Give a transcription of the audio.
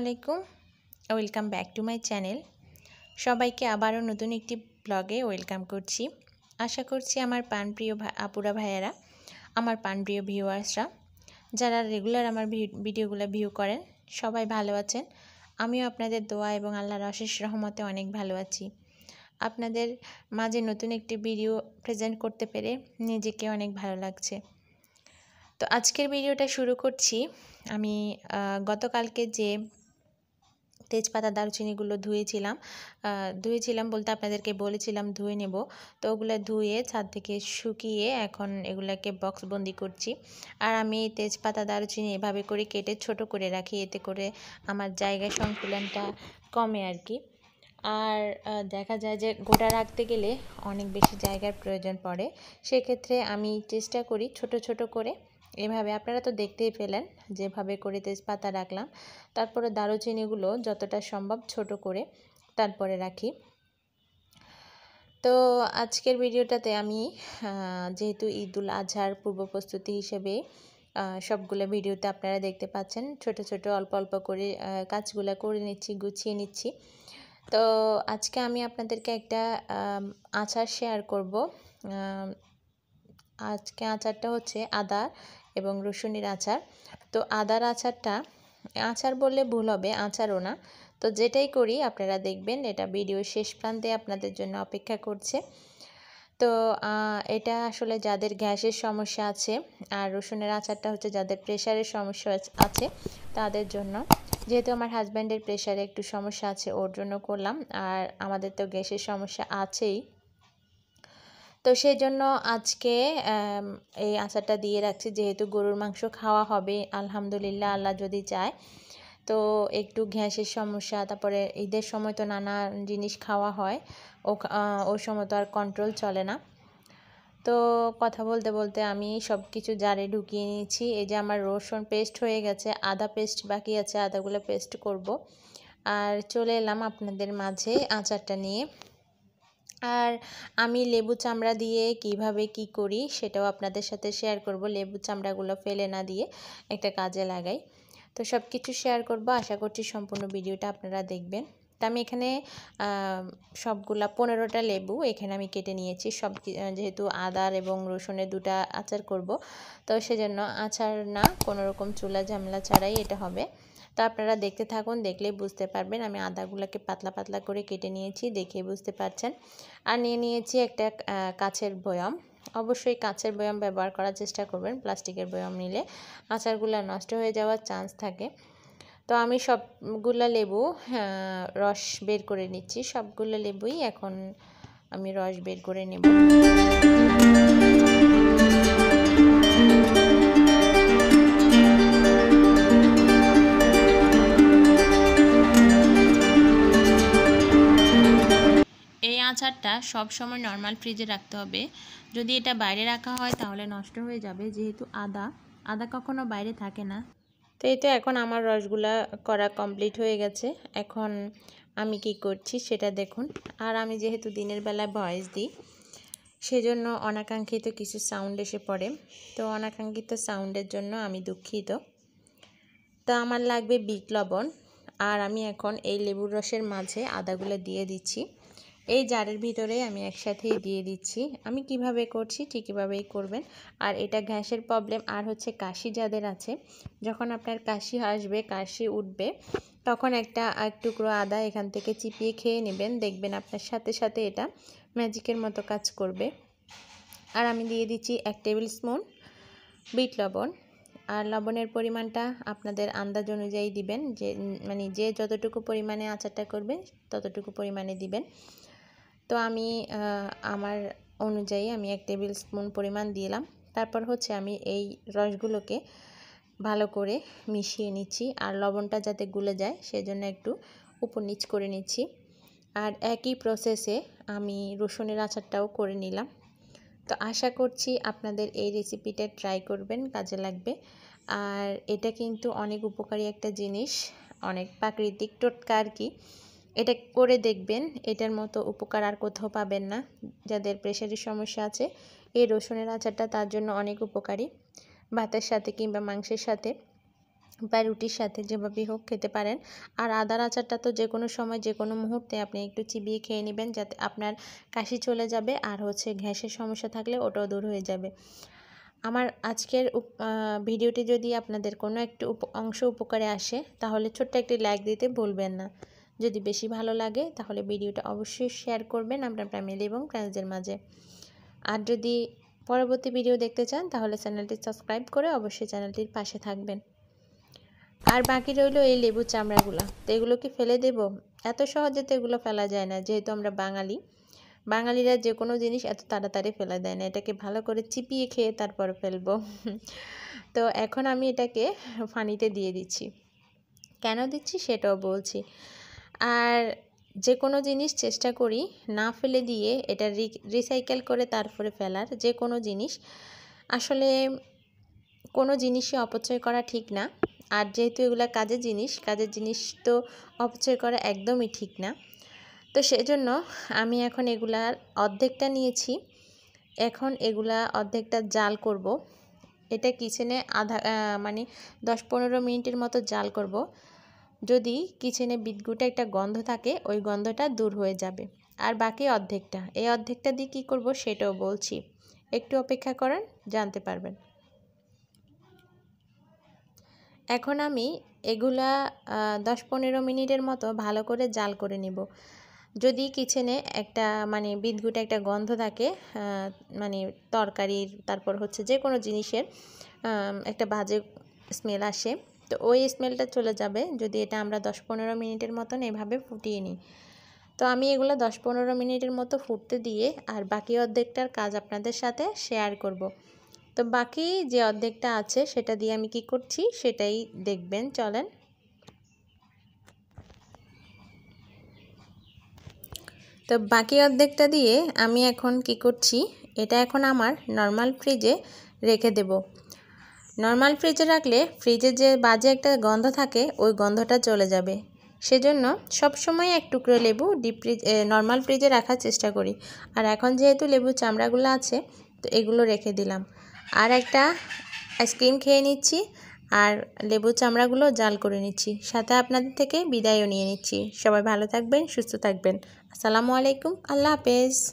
আলাইকুম welcome back to my channel সবাইকে আবারও নতুন একটি ব্লগে ওয়েলকাম করছি আশা করছি আমার প্রাণপ্রিয় আপুরা ভাইয়ারা আমার প্রিয় ভিউয়ার্সরা যারা রেগুলার আমার ভিডিওগুলো ভিউ করেন সবাই ভালো আছেন আমিও আপনাদের দোয়া এবং আল্লাহর অশেষ রহমতে অনেক ভালো আছি আপনাদের মাঝে নতুন একটি ভিডিও প্রেজেন্ট করতে পেরে নিজেকে অনেক ভালো লাগছে তো আজকের ভিডিওটা শুরু করছি আমি গতকালকে যে তেজপাতা দারুচিনিগুলো ধুয়েছিলাম ধুয়েছিলাম বলতে আপনাদেরকে বলেছিলাম ধুয়ে নেব তো ওগুলো ধুয়ে ছাদ থেকে শুকিয়ে এখন এগুলাকে বক্স বন্দি করছি আর আমি তেজপাতা দারুচিনি এভাবে করে কেটে ছোট করে রাখি এতে করে আমার জায়গা সংকুলনটা কমে আর কি আর দেখা যায় যে গোটা রাখতে গেলে অনেক বেশি জায়গার প্রয়োজন পড়ে সেক্ষেত্রে আমি চেষ্টা করি ছোট ছোট করে এভাবে আপনারা তো দেখতেই পেলেন যেভাবে করে তেজপাতা রাখলাম তারপরে দারুচিনিগুলো যতটা সম্ভব ছোট করে তারপরে রাখি তো আজকের ভিডিওটাতে আমি যেহেতু ঈদুল আজহার পূর্ব প্রস্তুতি হিসেবে সবগুলো ভিডিওতে আপনারা দেখতে পাচ্ছেন ছোট ছোট অল্প অল্প করে কাজগুলো করে নিচ্ছি গুছিয়ে নিচ্ছি তো আজকে আমি আপনাদেরকে একটা আচার শেয়ার করব আজকে আচারটা হচ্ছে আদা এবং রসুনের আচার তো আদার আচারটা আচার বললে ভুল হবে আচারও না তো যেটাই করি আপনারা দেখবেন এটা ভিডিও শেষ প্রান্তে আপনাদের জন্য অপেক্ষা করছে তো এটা আসলে যাদের গ্যাসের সমস্যা আছে আর রসুনের আচারটা হচ্ছে যাদের প্রেশারের সমস্যা আছে তাদের জন্য যেহেতু আমার হাজব্যান্ডের প্রেশারে একটু সমস্যা আছে ওর জন্য করলাম আর আমাদের তো গ্যাসের সমস্যা আছেই তো সেই জন্য আজকে এই আচারটা দিয়ে রাখছি যেহেতু গরুর মাংস খাওয়া হবে আলহামদুলিল্লাহ আল্লাহ যদি চায় তো একটু গ্যাসের সমস্যা তারপরে ঈদের সময় তো নানা জিনিস খাওয়া হয় ও ওর সময় তো আর কন্ট্রোল চলে না তো কথা বলতে বলতে আমি সব কিছু জারে ঢুকিয়ে নিয়েছি এই যে আমার রসুন পেস্ট হয়ে গেছে আদা পেস্ট বাকি আছে আদাগুলো পেস্ট করব আর চলে এলাম আপনাদের মাঝে আচারটা নিয়ে আর আমি লেবু চামড়া দিয়ে কিভাবে কি করি সেটাও আপনাদের সাথে শেয়ার করব লেবু চামড়াগুলো ফেলে না দিয়ে একটা কাজে লাগাই তো সব কিছু শেয়ার করব আশা করছি সম্পূর্ণ ভিডিওটা আপনারা দেখবেন তা আমি এখানে সবগুলা পনেরোটা লেবু এখানে আমি কেটে নিয়েছি সব যেহেতু আদার এবং রসুনের দুটা আচার করব তো সেজন্য আচার না কোনো রকম চুলা ঝামেলা ছাড়াই এটা হবে তো আপনারা দেখতে থাকুন দেখলেই বুঝতে পারবেন আমি আদাগুলোকে পাতলা পাতলা করে কেটে নিয়েছি দেখে বুঝতে পারছেন আর নিয়ে নিয়েছি একটা কাছের বয়াম অবশ্যই কাঁচের বয়াম ব্যবহার করার চেষ্টা করবেন প্লাস্টিকের বয়াম নিলে আচারগুলো নষ্ট হয়ে যাওয়ার চান্স থাকে তো আমি সবগুলা লেবু হ্যাঁ, রস বের করে নিচ্ছি সবগুলো লেবুই এখন আমি রস বের করে নেব আচারটা সবসময় নর্মাল ফ্রিজে রাখতে হবে যদি এটা বাইরে রাখা হয় তাহলে নষ্ট হয়ে যাবে যেহেতু আদা আদা কখনো বাইরে থাকে না তো এই তো এখন আমার রসগুলা করা কমপ্লিট হয়ে গেছে এখন আমি কি করছি সেটা দেখুন আর আমি যেহেতু দিনের বেলা ভয়েস দিই সেজন্য অনাকাঙ্ক্ষিত কিছু সাউন্ড এসে পড়ে তো অনাকাঙ্ক্ষিত সাউন্ডের জন্য আমি দুঃখিত তা আমার লাগবে বিট লবণ আর আমি এখন এই লেবুর রসের মাঝে আদাগুলো দিয়ে দিচ্ছি এই জারের ভিতরে আমি একসাথেই দিয়ে দিচ্ছি আমি কিভাবে করছি ঠিক কীভাবেই করবেন আর এটা গ্যাসের প্রবলেম আর হচ্ছে কাশি যাদের আছে যখন আপনার কাশি আসবে কাশি উঠবে তখন একটা এক টুকরো আদা এখান থেকে চিপিয়ে খেয়ে নেবেন দেখবেন আপনার সাথে সাথে এটা ম্যাজিকের মতো কাজ করবে আর আমি দিয়ে দিচ্ছি এক টেবিল স্পুন বিট লবণ আর লবণের পরিমাণটা আপনাদের আন্দাজ অনুযায়ী দিবেন যে মানে যে যতটুকু পরিমাণে আচারটা করবেন ততটুকু পরিমাণে দিবেন তো আমি আমার অনুযায়ী আমি এক টেবিল স্পুন পরিমাণ দিলাম তারপর হচ্ছে আমি এই রসগুলোকে ভালো করে মিশিয়ে নিচ্ছি আর লবণটা যাতে গুলে যায় সেজন্য একটু উপর নিচ করে নিচ্ছি আর একই প্রসেসে আমি রসুনের আচারটাও করে নিলাম তো আশা করছি আপনাদের এই রেসিপিটা ট্রাই করবেন কাজে লাগবে আর এটা কিন্তু অনেক উপকারী একটা জিনিস অনেক প্রাকৃতিক টোটকা আর কি এটা করে দেখবেন এটার মতো উপকার আর কোথাও পাবেন না যাদের প্রেশারের সমস্যা আছে এই রসুনের আচারটা তার জন্য অনেক উপকারী ভাতের সাথে কিংবা মাংসের সাথে বা রুটির সাথে যেভাবেই হোক খেতে পারেন আর আদার আচারটা তো যে কোনো সময় যে কোনো মুহূর্তে আপনি একটু চিবিয়ে খেয়ে নেবেন যাতে আপনার কাশি চলে যাবে আর হচ্ছে গ্যাসের সমস্যা থাকলে ওটাও দূর হয়ে যাবে আমার আজকের ভিডিওটি যদি আপনাদের কোনো একটি অংশ উপকারে আসে তাহলে ছোট্ট একটি লাইক দিতে ভুলবেন না যদি বেশি ভালো লাগে তাহলে ভিডিওটা অবশ্যই শেয়ার করবেন আপনার ফ্যামিলি এবং ফ্রেন্ডসদের মাঝে আর যদি পরবর্তী ভিডিও দেখতে চান তাহলে চ্যানেলটি সাবস্ক্রাইব করে অবশ্যই চ্যানেলটির পাশে থাকবেন আর বাকি রইল এই লেবু চামড়াগুলো তো এগুলো কি ফেলে দেব এত সহজে তো এগুলো ফেলা যায় না যেহেতু আমরা বাঙালি বাঙালিরা যে কোনো জিনিস এত তাড়াতাড়ি ফেলা দেয় না এটাকে ভালো করে চিপিয়ে খেয়ে তারপর ফেলবো তো এখন আমি এটাকে ফানিতে দিয়ে দিচ্ছি কেন দিচ্ছি সেটাও বলছি আর যে কোনো জিনিস চেষ্টা করি না ফেলে দিয়ে এটা রিসাইকেল করে তারপরে ফেলার যে কোনো জিনিস আসলে কোনো জিনিসই অপচয় করা ঠিক না আর যেহেতু এগুলো কাজের জিনিস কাজের জিনিস তো অপচয় করা একদমই ঠিক না তো সেজন্য আমি এখন এগুলার অর্ধেকটা নিয়েছি এখন এগুলা অর্ধেকটা জাল করব। এটা কিচেনে আধা মানে দশ পনেরো মিনিটের মতো জাল করব। যদি কিচেনে বিদ্যুটে একটা গন্ধ থাকে ওই গন্ধটা দূর হয়ে যাবে আর বাকি অর্ধেকটা এই অর্ধেকটা দিয়ে কী করবো সেটাও বলছি একটু অপেক্ষা করেন জানতে পারবেন এখন আমি এগুলা দশ পনেরো মিনিটের মতো ভালো করে জাল করে নিব যদি কিচেনে একটা মানে বিদ্যুটে একটা গন্ধ থাকে মানে তরকারির তারপর হচ্ছে যে কোনো জিনিসের একটা বাজে স্মেল আসে তো ওই স্মেলটা চলে যাবে যদি এটা আমরা দশ পনেরো মিনিটের মতন এভাবে ফুটিয়ে নিই তো আমি এগুলো দশ পনেরো মিনিটের মতো ফুটতে দিয়ে আর বাকি অর্ধেকটার কাজ আপনাদের সাথে শেয়ার করব। তো বাকি যে অর্ধেকটা আছে সেটা দিয়ে আমি কি করছি সেটাই দেখবেন চলেন তো বাকি অর্ধেকটা দিয়ে আমি এখন কি করছি এটা এখন আমার নর্মাল ফ্রিজে রেখে দেব নর্মাল ফ্রিজে রাখলে ফ্রিজে যে বাজে একটা গন্ধ থাকে ওই গন্ধটা চলে যাবে সেজন্য সবসময় এক টুকরো লেবু ডিপ ফ্রিজ নর্মাল ফ্রিজে রাখার চেষ্টা করি আর এখন যেহেতু লেবু চামড়াগুলো আছে তো এগুলো রেখে দিলাম আর একটা আইসক্রিম খেয়ে নিচ্ছি আর লেবু চামড়াগুলো জাল করে নিচ্ছি সাথে আপনাদের থেকে বিদায়ও নিয়ে নিচ্ছি সবাই ভালো থাকবেন সুস্থ থাকবেন আসসালামু আলাইকুম আল্লাহ হাফেজ